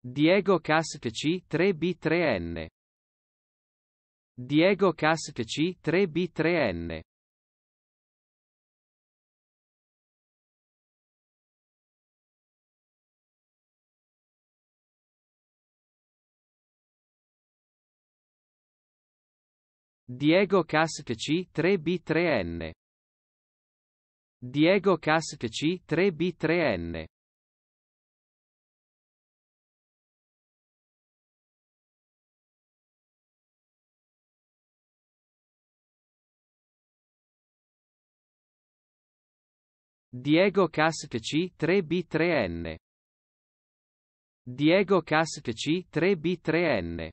Diego Cast C3B3N Diego Cast C3B3N Diego Cast C3B3N Diego Cast C3B3N Diego Cast C3B3N Diego Cast C3B3N